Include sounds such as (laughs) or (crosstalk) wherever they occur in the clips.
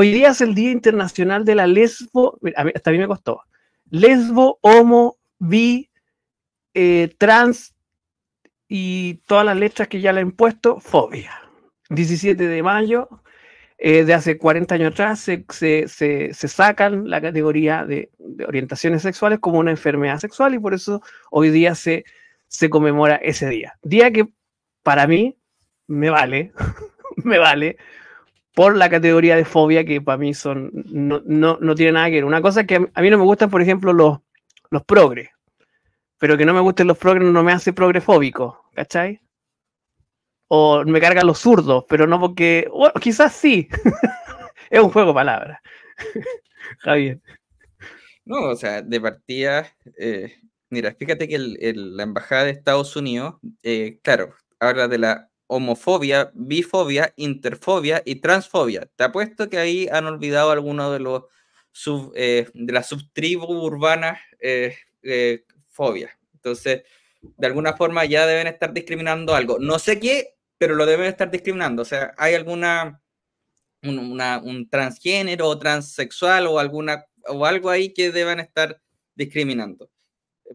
hoy día es el Día Internacional de la Lesbo, hasta a mí me costó, Lesbo, Homo, Bi, eh, Trans y todas las letras que ya le han puesto, Fobia. 17 de mayo eh, de hace 40 años atrás se, sacan la categoría de, orientaciones sexuales como una enfermedad sexual y por eso hoy día se, se conmemora ese día. Día que para mí me vale, (laughs) me vale, por la categoría de fobia que para mí son, no, tiene nada que ver. Una cosa que a mí no me gustan, por ejemplo, los, los progres, pero que no me gusten los progres no me hace progrefóbico, ¿cachai? O me cargan los zurdos, pero no porque, bueno, quizás sí, (laughs) es un juego de palabras. (laughs) Javier. No, o sea, de partida, eh, mira, fíjate que la embajada de Estados Unidos, eh, claro, habla de la homofobia, bifobia, interfobia y transfobia. Te apuesto que ahí han olvidado algunos de los eh, de las subtribus urbanas eh, eh Entonces, de alguna forma ya deben estar discriminando algo. No sé qué, pero lo deben estar discriminando. O sea, hay alguna un, transgénero o transexual o alguna o algo ahí que deben estar discriminando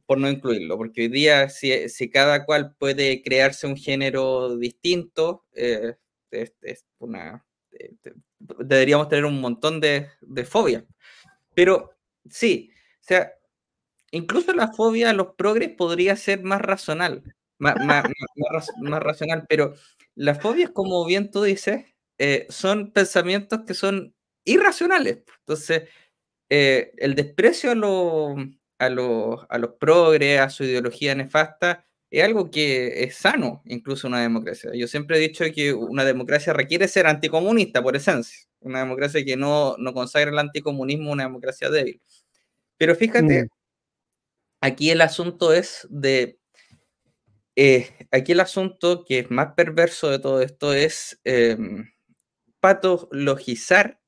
por no incluirlo, porque hoy día si, si cada cual puede crearse un género distinto, eh, es, una, eh, deberíamos tener un montón de, de fobias. Pero sí, o sea, incluso la fobia a los progres podría ser más racional. más, más, racional, pero las fobias, como bien tú dices, eh, son pensamientos que son irracionales. Entonces, el desprecio a, los a los, a los progres, a su ideología nefasta, es algo que es sano, incluso una democracia. Yo siempre he dicho que una democracia requiere ser anticomunista por esencia, una democracia que no, no consagra el anticomunismo, una democracia débil. Pero fíjate, mm. aquí el asunto es de... Eh, aquí el asunto que es más perverso de todo esto es em, patologizar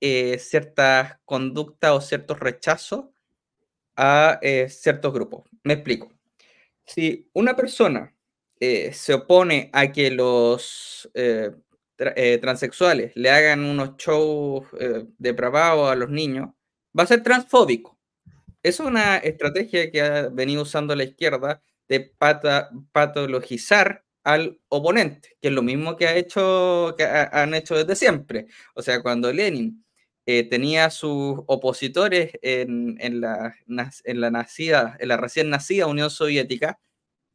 eh, ciertas conductas o ciertos rechazos a eh, ciertos grupos. Me explico. Si una persona eh, se opone a que los eh, transexuales le hagan unos shows depravados a los niños, va a ser transfóbico. Es una estrategia que ha venido usando la izquierda de patologizar al oponente, que es lo mismo que, ha hecho, que han hecho desde siempre. O sea, cuando Lenin eh, tenía sus opositores en, la, recién nacida Unión Soviética,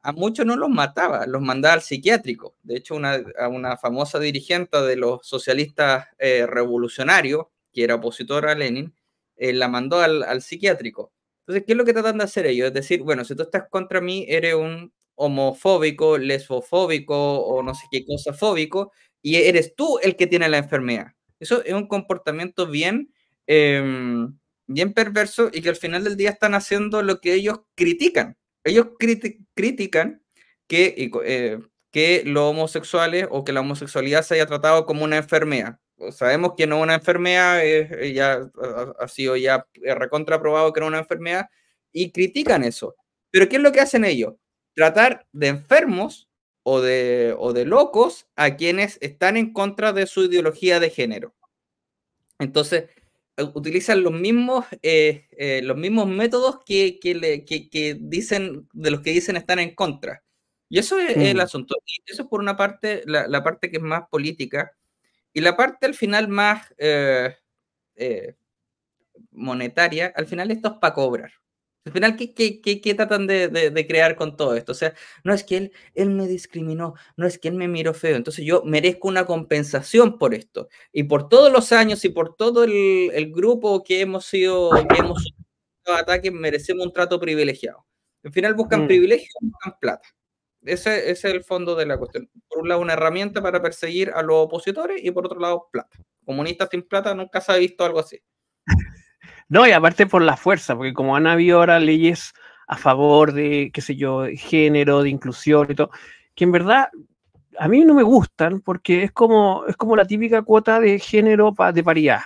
a muchos no los mataba, los mandaba al psiquiátrico. De hecho, una, a una famosa dirigente de los socialistas eh, revolucionarios, que era opositor a Lenin, eh, la mandó al, al, psiquiátrico. Entonces, ¿qué es lo que tratan de hacer ellos? Es decir, bueno, si tú estás contra mí, eres un homofóbico, lesbofóbico o no sé qué cosa fóbico, y eres tú el que tiene la enfermedad eso es un comportamiento bien, em, bien perverso y que al final del día están haciendo lo que ellos critican. Ellos critican que, eh, que los homosexuales o que la homosexualidad se haya tratado como una enfermedad. Sabemos que no es una enfermedad, eh, ya ha sido ya eh, recontraprobado que no es una enfermedad y critican eso. Pero ¿qué es lo que hacen ellos? Tratar de enfermos o de, de locos a quienes están en contra de su ideología de género. Entonces, eh, utilizan los mismos, eh, eh, los mismos métodos que, le, dicen, de los que dicen están en contra. Y eso es el mm. asunto. Y eso es por una parte, la, parte que es más política, y la parte al final más monetaria, al final esto es para cobrar. Al final, ¿qué, qué, tratan de, crear con todo esto? O sea, no es que él, él me discriminó, no es que él me miró feo, entonces yo merezco una compensación por esto. Y por todos los años y por todo el, grupo que hemos sido, que hemos ataques, merecemos un trato privilegiado. Al final buscan mm. privilegio y buscan plata. Ese, ese, es el fondo de la cuestión. Por un lado, una herramienta para perseguir a los opositores y por otro lado, plata. Comunistas sin plata nunca se ha visto algo así. No, y aparte por la fuerza, porque como han habido ahora leyes a favor de, qué sé yo, género, de inclusión y todo, que en verdad a mí no me gustan porque es como, es como la típica cuota de género de paridad,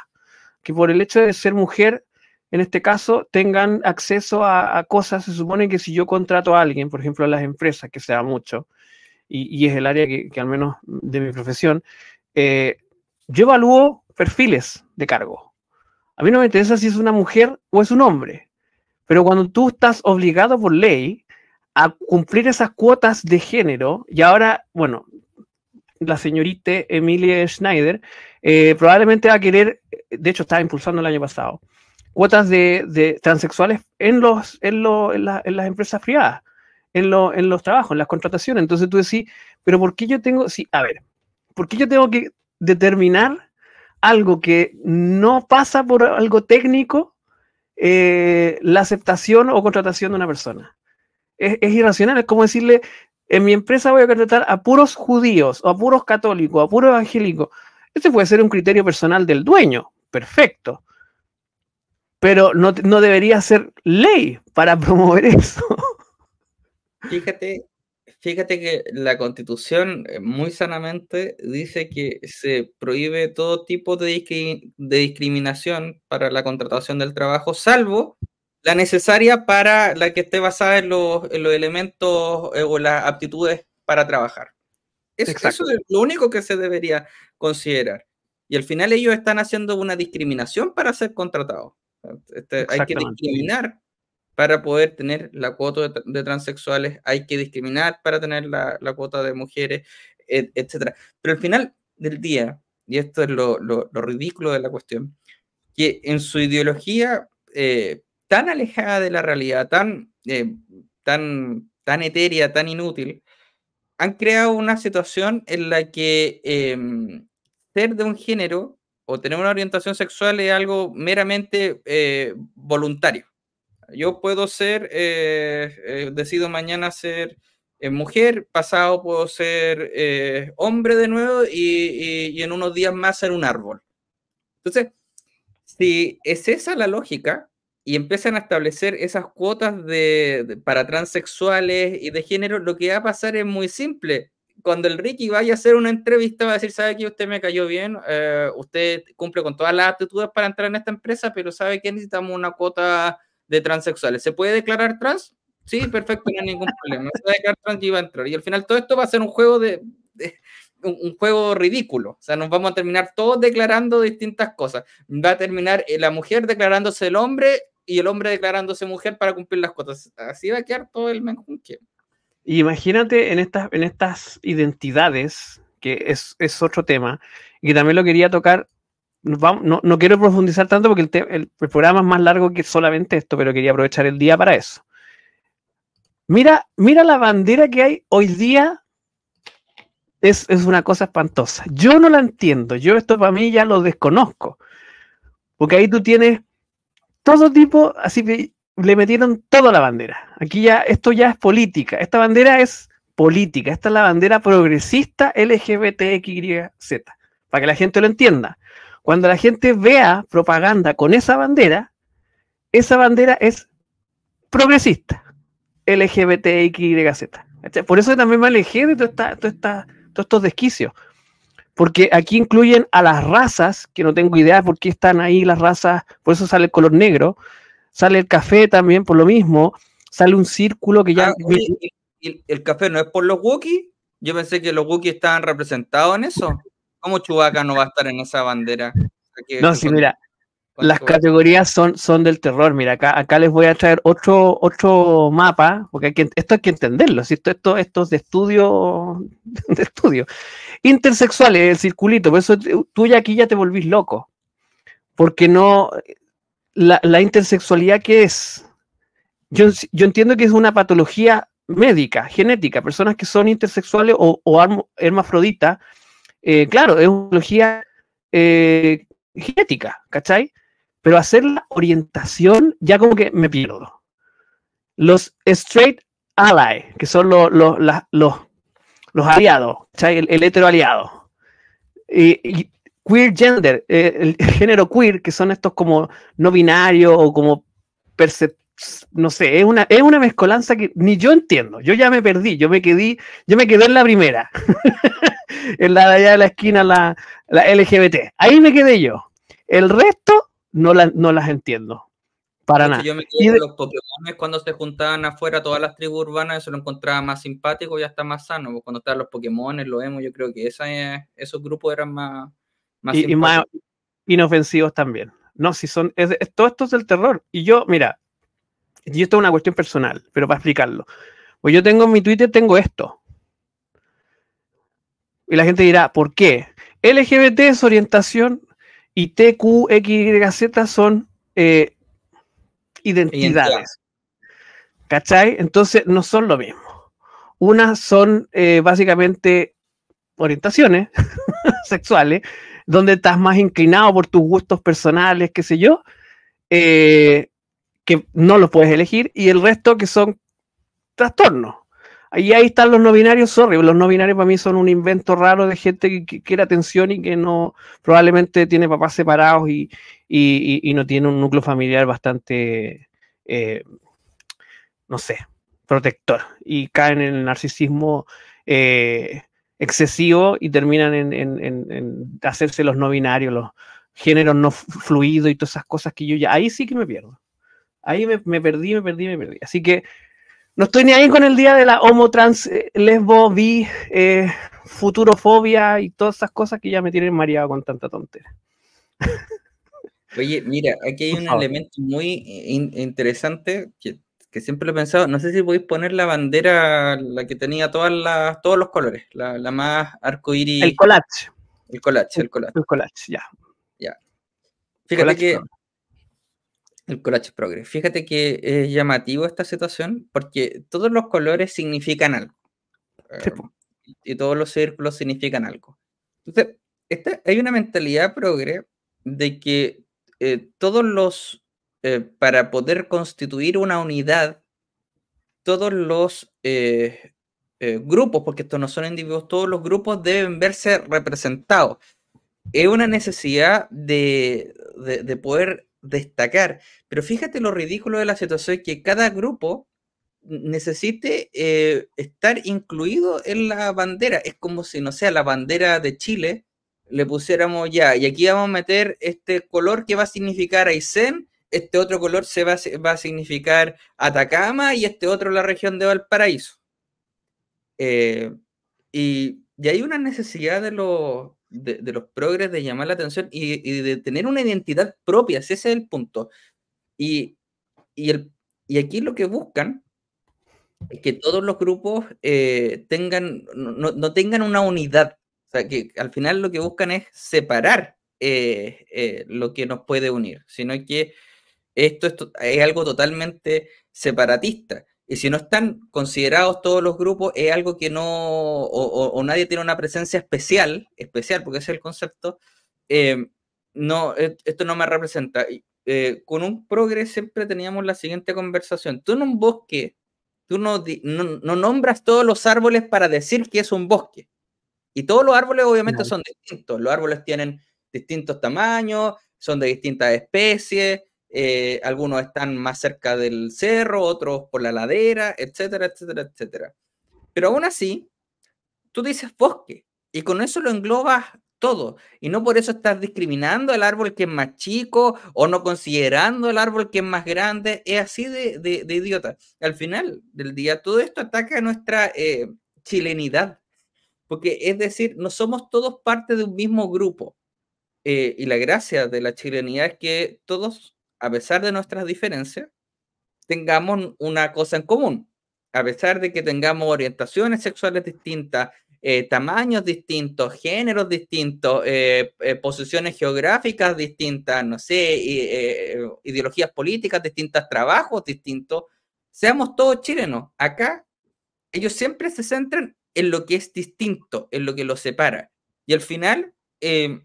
que por el hecho de ser mujer, en este caso, tengan acceso a, cosas, se supone que si yo contrato a alguien, por ejemplo a las empresas, que sea mucho, y, y es el área que, al menos de mi profesión, eh, yo evalúo perfiles de cargo a mí no me interesa si es una mujer o es un hombre, pero cuando tú estás obligado por ley a cumplir esas cuotas de género, y ahora, bueno, la señorita Emilia Schneider eh, probablemente va a querer, de hecho estaba impulsando el año pasado, cuotas de, transexuales en, los, en, las empresas privadas, en, en los trabajos, en las contrataciones. Entonces tú decís, pero ¿por qué yo tengo, sí, a ver, ¿por qué yo tengo que determinar algo que no pasa por algo técnico, eh, la aceptación o contratación de una persona. Es, irracional, es como decirle, en mi empresa voy a contratar a puros judíos, o a puros católicos, a puros evangélicos. Este puede ser un criterio personal del dueño, perfecto. Pero no, no debería ser ley para (laughs) promover eso. Fíjate fíjate que la constitución eh, muy sanamente dice que se prohíbe todo tipo de, de discriminación para la contratación del trabajo, salvo la necesaria para la que esté basada en los, elementos eh, o las aptitudes para trabajar. Es, eso es lo único que se debería considerar. Y al final ellos están haciendo una discriminación para ser contratados. Este, hay que discriminar para poder tener la cuota de, transexuales, hay que discriminar para tener la, cuota de mujeres, etcétera. etc. Pero al final del día, y esto es lo, ridículo de la cuestión, que en su ideología eh, tan alejada de la realidad, eh, tan, etérea, tan inútil, han creado una situación en la que em, ser de un género o tener una orientación sexual es algo meramente eh, voluntario. Yo puedo ser, eh, eh, decido mañana ser eh, mujer, pasado puedo ser hombre de nuevo y, en unos días más ser un árbol. Entonces, si es esa la lógica, y empiezan a establecer esas cuotas para transexuales y de género, lo que va a pasar es muy simple. Cuando el Ricky vaya a hacer una entrevista, va a decir, sabe que usted me cayó bien, usted cumple con todas las actitudes para entrar en esta empresa, pero sabe que necesitamos una cuota de transexuales. ¿Se puede declarar trans? Sí, perfecto, no hay ningún problema. Se va declarar trans y va a entrar. Y al final todo esto va a ser un juego de, un, juego ridículo. O sea, nos vamos a terminar todos declarando distintas cosas. Va a terminar eh, la mujer declarándose el hombre y el hombre declarándose mujer para cumplir las cuotas. Así va a quedar todo el menjunque. imagínate en estas, en estas identidades, que es, es otro tema, y también lo quería tocar no, quiero profundizar tanto porque el, programa es más largo que solamente esto, pero quería aprovechar el día para eso. Mira, mira la bandera que hay hoy día. Es, una cosa espantosa. Yo no la entiendo. Yo esto para mí ya lo desconozco. Porque ahí tú tienes todo tipo, así que le metieron toda la bandera. Aquí ya, esto ya es política. Esta bandera es política. Esta es la bandera progresista LGBTQYZ. Para que la gente lo entienda. Cuando la gente vea propaganda con esa bandera, esa bandera es progresista, LGBTIQYZ. Por eso también me alejé de todos estos desquicios. Porque aquí incluyen a las razas, que no tengo idea por qué están ahí las razas, por eso sale el color negro, sale el café también por lo mismo, sale un círculo que ya... Ah, el café no es por los Wookiees? Yo pensé que los Wookiees estaban representados en eso. ¿Cómo Chubaca no va a estar en esa bandera? no, sí, mira, las categorías son, son del terror. Mira, acá, acá les voy a traer otro, mapa, porque esto hay que entenderlo, ¿cierto? Esto, es de estudio, (laughs) de estudio. Intersexuales, el circulito, por eso tú ya aquí ya te volvís loco. Porque no, la, intersexualidad que es, yo, yo, entiendo que es una patología médica, genética, personas que son intersexuales o, o hermafroditas eh, claro, es una eh, genética, ¿cachai? Pero hacer la orientación ya como que me pierdo. Los straight allies, que son los, aliados, ¿cachai? El, hetero aliado. y queer gender, eh, el, género queer, que son estos como no binarios o como perceptores no sé, es una, es una mezcolanza que ni yo entiendo. Yo ya me perdí, yo me quedé, yo me quedé en la primera, (laughs) en la de allá de la esquina, la, la, LGBT. Ahí me quedé yo. El resto no, no las entiendo. Para nada. Yo me quedé de... los Pokémon cuando se juntaban afuera todas las tribus urbanas, eso lo encontraba más simpático y hasta más sano. Pues, cuando estaban los Pokémon, los emo, yo creo que esa, esos grupos eran más, más y, más inofensivos también. No, si son. Es, todo esto es el terror. Y yo, mira, y esto es una cuestión personal, pero para explicarlo. Pues yo tengo en mi Twitter, tengo esto. Y la gente dirá, ¿por qué? LGBT es orientación y TQXYZ son eh, identidades. ¿Cachai? Entonces no son lo mismo. Unas son eh, básicamente orientaciones (laughs) sexuales, donde estás más inclinado por tus gustos personales, qué sé yo. Eh, que no los puedes elegir, y el resto que son trastornos. Y ahí están los no binarios, sorry, los no binarios para mí son un invento raro de gente que, quiere atención y que no, probablemente tiene papás separados y, y, no tiene un núcleo familiar bastante, eh, no sé, protector. Y caen en el narcisismo eh, excesivo y terminan en, en, hacerse los no binarios, los géneros no fluidos y todas esas cosas que yo ya, ahí sí que me pierdo. Ahí me, perdí, me perdí, me perdí. Así que no estoy ni ahí con el día de la homo, trans, eh, lesbo, vi, eh, futurofobia y todas esas cosas que ya me tienen mareado con tanta tontería. Oye, mira, aquí hay un elemento muy interesante que, siempre lo he pensado. No sé si podéis poner la bandera, la que tenía todas las, todos los colores, la, más arcoíris. El collage. El collage, el collage. El collage, ya. Ya. Fíjate que el collage progres. Fíjate que es llamativo esta situación porque todos los colores significan algo. Eh, y todos los círculos significan algo. Entonces, hay una mentalidad progres de que eh, todos los, eh, para poder constituir una unidad, todos los grupos, porque estos no son individuos, todos los grupos deben verse representados. Es una necesidad de, de poder destacar. Pero fíjate lo ridículo de la situación, que cada grupo necesite eh, estar incluido en la bandera. Es como si, no sea la bandera de Chile le pusiéramos ya, y aquí vamos a meter este color que va a significar Aysén, este otro color se va, a significar Atacama y este otro la región de Valparaíso. Eh, y, y, hay una necesidad de los de, los progres de llamar la atención y, de tener una identidad propia, ese es el punto. Y, y, el, y aquí lo que buscan es que todos los grupos eh, tengan, no, tengan una unidad, o sea, que al final lo que buscan es separar eh, eh, lo que nos puede unir, sino que esto es algo totalmente separatista. Y si no están considerados todos los grupos, es algo que no, o, nadie tiene una presencia especial, especial, porque ese es el concepto, eh, no, e, esto no me representa. Eh, con un progreso siempre teníamos la siguiente conversación. Tú en un bosque, tú no, nombras todos los árboles para decir que es un bosque. Y todos los árboles obviamente son distintos. Los árboles tienen distintos tamaños, son de distintas especies, eh, algunos están más cerca del cerro, otros por la ladera, etcétera, etcétera, etcétera. Pero aún así, tú dices bosque y con eso lo englobas todo. Y no por eso estás discriminando el árbol que es más chico o no considerando el árbol que es más grande. Es así de, de, idiota. Al final del día, todo esto ataca a nuestra eh, chilenidad. Porque es decir, no somos todos parte de un mismo grupo. Eh, y la gracia de la chilenidad es que todos a pesar de nuestras diferencias, tengamos una cosa en común. A pesar de que tengamos orientaciones sexuales distintas, eh, tamaños distintos, géneros distintos, eh, eh, posiciones geográficas distintas, no sé, ideologías políticas distintas, trabajos distintos, seamos todos chilenos. Acá ellos siempre se centran en lo que es distinto, en lo que los separa. Y al final, eh,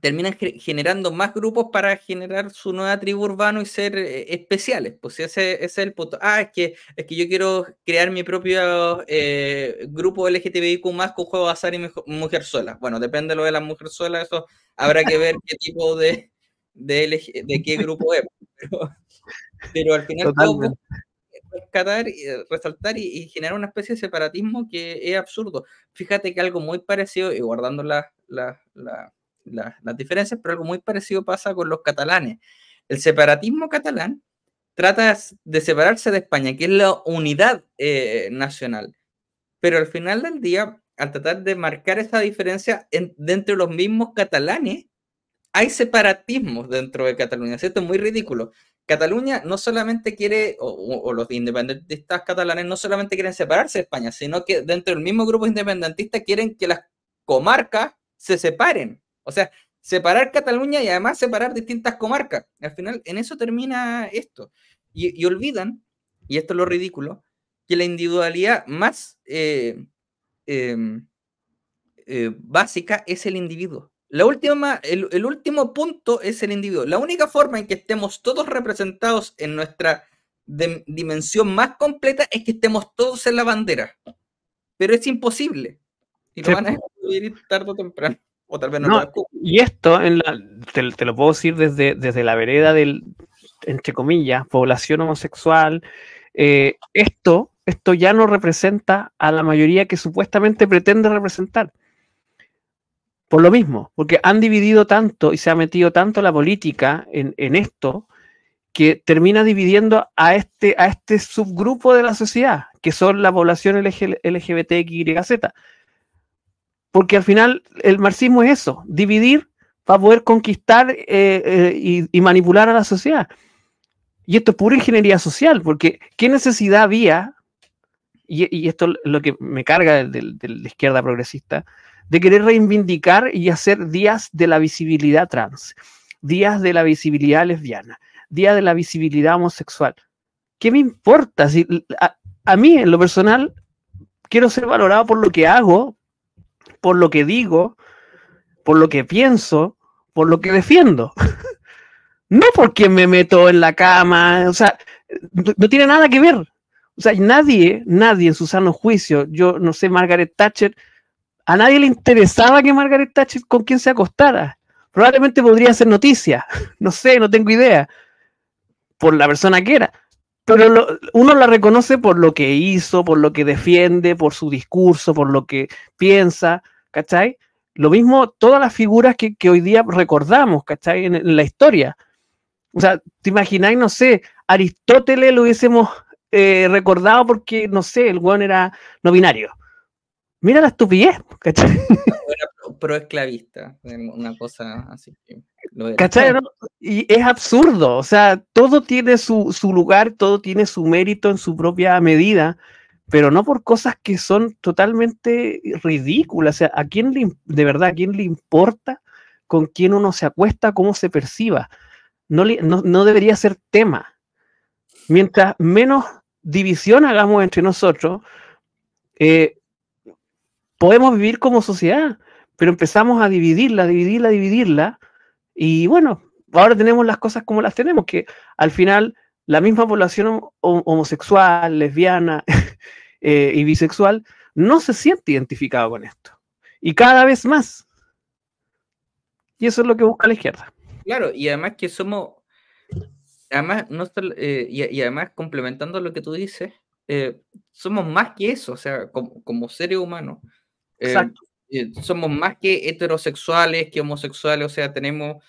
terminan generando más grupos para generar su nueva tribu urbano y ser eh, especiales. Pues ese, es el punto. Ah, es que, es que yo quiero crear mi propio eh, grupo LGTBIQ más con juego azar y mujer sola. Bueno, depende de lo de la mujer sola, eso habrá que ver qué tipo de, de, qué grupo es. Pero, al final todo rescatar, eh, resaltar y, generar una especie de separatismo que es absurdo. Fíjate que algo muy parecido, y guardando la las diferencias, pero algo muy parecido pasa con los catalanes. El separatismo catalán trata de separarse de España, que es la unidad eh, nacional. Pero al final del día, al tratar de marcar esa diferencia dentro de los mismos catalanes, hay separatismos dentro de Cataluña, ¿cierto? Es muy ridículo. Cataluña no solamente quiere, o, los independentistas catalanes no solamente quieren separarse de España, sino que dentro del mismo grupo independentista quieren que las comarcas se separen. O sea, separar Cataluña y además separar distintas comarcas. Al final, en eso termina esto. Y, olvidan, y esto es lo ridículo, que la individualidad más eh, em, eh, básica es el individuo. La última, el, último punto es el individuo. La única forma en que estemos todos representados en nuestra dimensión más completa es que estemos todos en la bandera. Pero es imposible. Y lo van a descubrir tarde o temprano tal vez Y esto te, lo puedo decir desde, desde la vereda del, entre comillas, población homosexual. Eh, esto, esto ya no representa a la mayoría que supuestamente pretende representar. Por lo mismo, porque han dividido tanto y se ha metido tanto la política en, esto que termina dividiendo a este, a este subgrupo de la sociedad, que son la población LG, porque al final el marxismo es eso, dividir para poder conquistar eh, eh, y, manipular a la sociedad. Y esto es pura ingeniería social, porque ¿qué necesidad había? Y, esto es lo que me carga de, la izquierda progresista, de querer reivindicar y hacer días de la visibilidad trans, días de la visibilidad lesbiana, días de la visibilidad homosexual. ¿Qué me importa? Si, a mí, en lo personal, quiero ser valorado por lo que hago, por lo que digo, por lo que pienso, por lo que defiendo. (laughs) no porque me meto en la cama, o sea, no, tiene nada que ver. O sea, nadie, nadie en su sano juicio, yo no sé, Margaret Thatcher, a nadie le interesaba que Margaret Thatcher con quién se acostara. Probablemente podría ser noticia, (laughs) no sé, no tengo idea, por la persona que era. Pero uno la reconoce por lo que hizo, por lo que defiende, por su discurso, por lo que piensa. ¿cachai? Lo mismo todas las figuras que, hoy día recordamos, ¿cachai? En, la historia. O sea, te imagináis, no sé, Aristóteles lo hubiésemos eh, recordado porque, no sé, el weón era no binario. Mira la estupidez, ¿cachai? (laughs) (laughs) Era proesclavista, eh, una cosa así. ¿Cachai? Y es absurdo, o sea, todo tiene su, su lugar, todo tiene su mérito en su propia medida pero no por cosas que son totalmente ridículas. O sea, ¿a quién le, de verdad, a quién le importa con quién uno se acuesta, cómo se perciba? No, no, debería ser tema. Mientras menos división hagamos entre nosotros, eh, podemos vivir como sociedad, pero empezamos a dividirla, dividirla, dividirla, y bueno, ahora tenemos las cosas como las tenemos, que al final la misma población homosexual, lesbiana, (laughs) Eh, y bisexual no se siente identificado con esto. Y cada vez más. Y eso es lo que busca la izquierda. Claro, y además que somos, además, no, eh, y, además complementando lo que tú dices, eh, somos más que eso, o sea, como, seres humanos. somos más que heterosexuales, que homosexuales, o sea, tenemos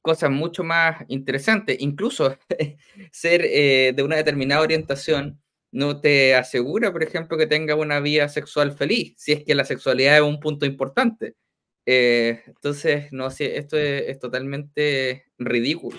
cosas mucho más interesantes, incluso (laughs) ser de una determinada orientación no te asegura, por ejemplo, que tenga una vida sexual feliz, si es que la sexualidad es un punto importante. Eh, entonces, no, esto es totalmente ridículo.